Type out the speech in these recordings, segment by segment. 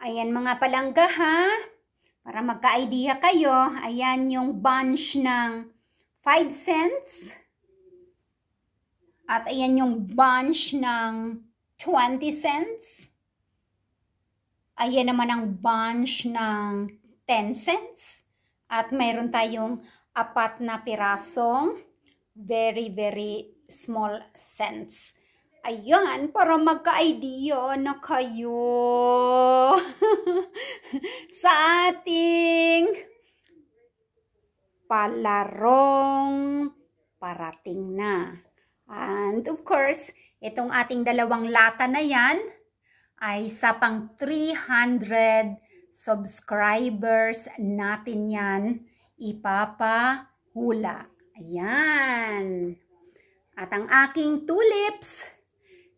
Ayan mga palangga ha. Para magka-idea kayo, ayan yung bunch ng 5 cents. At ayan yung bunch ng 20 cents. Ayan naman ang bunch ng 10 cents. At mayroon tayong apat na pirasong very, very small cents. Ayan, para magka-idea na kayo sa ating palarong parating na. And of course, itong ating dalawang lata na yan ay sa pang 300 subscribers natin yan ipapahula. Ayan. At ang aking tulips,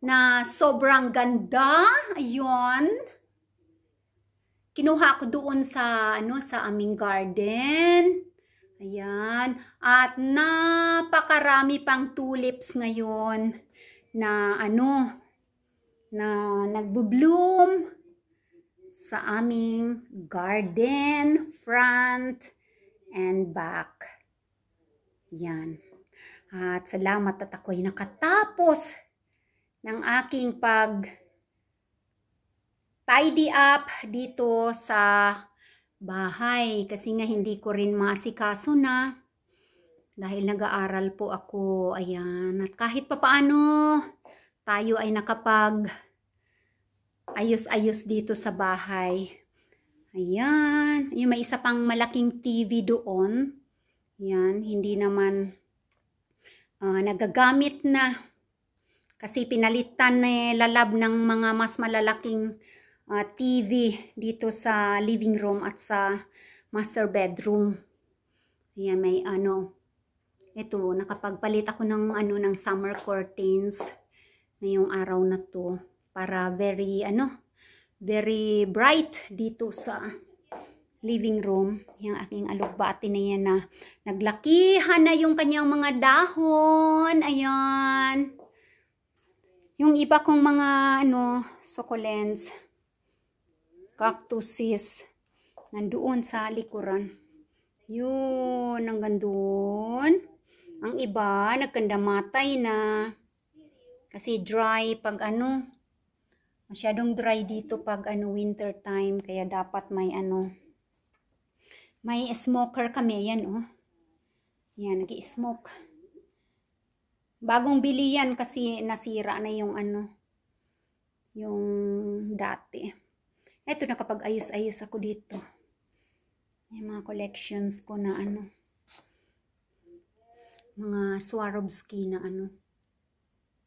na sobrang ganda. Ayun. Kinuha ko doon sa ano sa aming garden. Ayan. At napakarami pang tulips ngayon na ano na nagbo-bloom sa aming garden front and back. Yan. At salamat at ako'y nakatapos ng aking pag tidy up dito sa bahay kasi nga hindi ko rin masikaso na dahil nag-aaral po ako ayan at kahit papaano tayo ay nakapag ayos-ayos dito sa bahay ayan yung may isa pang malaking TV doon yan hindi naman uh, nagagamit na kasi pinalitan na eh, lalab ng mga mas malalaking uh, ah, TV dito sa living room at sa master bedroom. Ayan, may ano. Ito, nakapagpalit ako ng ano ng summer curtains ngayong araw na to para very ano, very bright dito sa living room. Yung aking alugbati na yan na naglakihan na yung kanyang mga dahon. Ayan. Yung iba kong mga ano, succulents, cactuses, nandoon sa likuran. Yun, hanggang doon. Ang iba, nagkandamatay na. Kasi dry pag ano, masyadong dry dito pag ano, winter time. Kaya dapat may ano, may smoker kami. Yan oh. Yan, nag-smoke. Bagong bili kasi nasira na yung ano, yung dati. Eto, nakapag-ayos-ayos ako dito. Yung mga collections ko na ano, mga Swarovski na ano,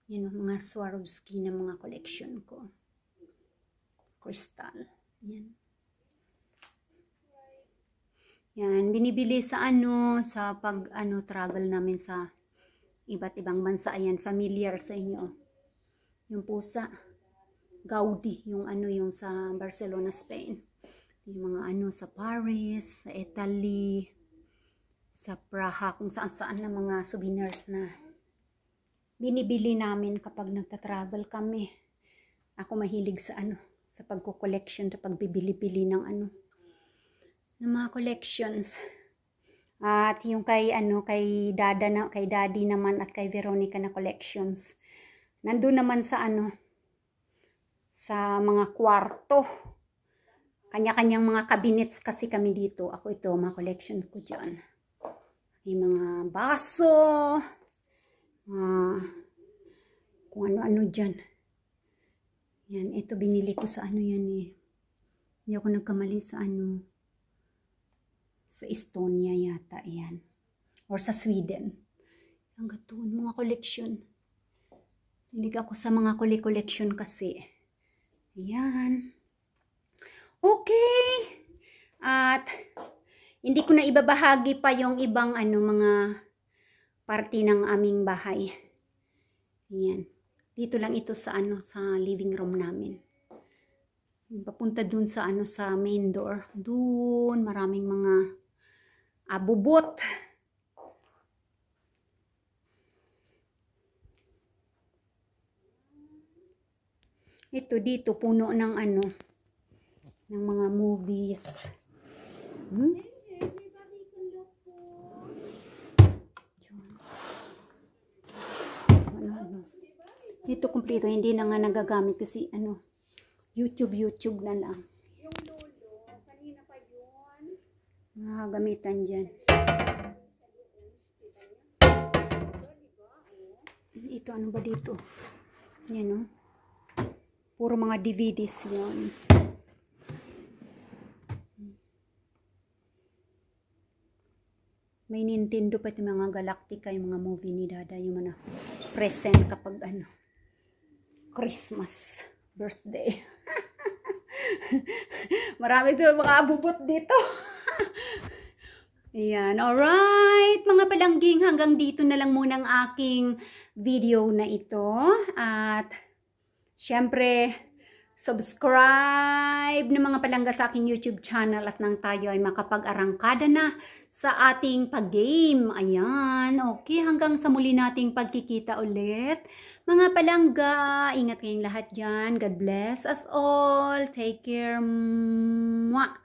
yun mga Swarovski na mga collection ko. Crystal. Yan. Yan, binibili sa ano, sa pag ano travel namin sa iba't ibang bansa ayan familiar sa inyo yung pusa Gaudi yung ano yung sa Barcelona Spain yung mga ano sa Paris sa Italy sa Praha kung saan saan na mga souvenirs na binibili namin kapag nagta-travel kami ako mahilig sa ano sa pagko-collection sa pagbibili-bili ng ano ng mga collections at yung kay ano kay Dada na kay Daddy naman at kay Veronica na collections. Nandun naman sa ano sa mga kwarto. Kanya-kanyang mga cabinets kasi kami dito. Ako ito, mga collection ko diyan Yung mga baso, mga kung ano-ano dyan. Yan, ito binili ko sa ano yan eh. Hindi ako nagkamali sa ano. Sa Estonia yata yan. Or sa Sweden. Ang gatoon, mga collection. Hindi ako sa mga kuli-collection kasi. Ayan. Okay. At hindi ko na ibabahagi pa yung ibang ano mga parte ng aming bahay. Ayan. Dito lang ito sa ano sa living room namin. Papunta dun sa ano sa main door. Doon maraming mga abubot. Ito dito, puno ng ano, ng mga movies. Hmm? Dito ano, ano? kumpleto, hindi na nga nagagamit kasi ano, YouTube, YouTube na lang. nakagamitan dyan. Ito, ano ba dito? Yan Oh. Puro mga DVDs yun. May Nintendo pati mga Galactica, yung mga movie ni Dada, yung mga present kapag ano, Christmas, birthday. Marami ito mga abubot dito. Ayan. Alright, mga palangging, hanggang dito na lang muna ang aking video na ito. At, syempre, subscribe ng mga palangga sa aking YouTube channel at nang tayo ay makapag-arangkada na sa ating pag-game. Ayan. Okay, hanggang sa muli nating pagkikita ulit. Mga palangga, ingat kayong lahat dyan. God bless us all. Take care. Mwah.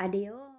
Adios.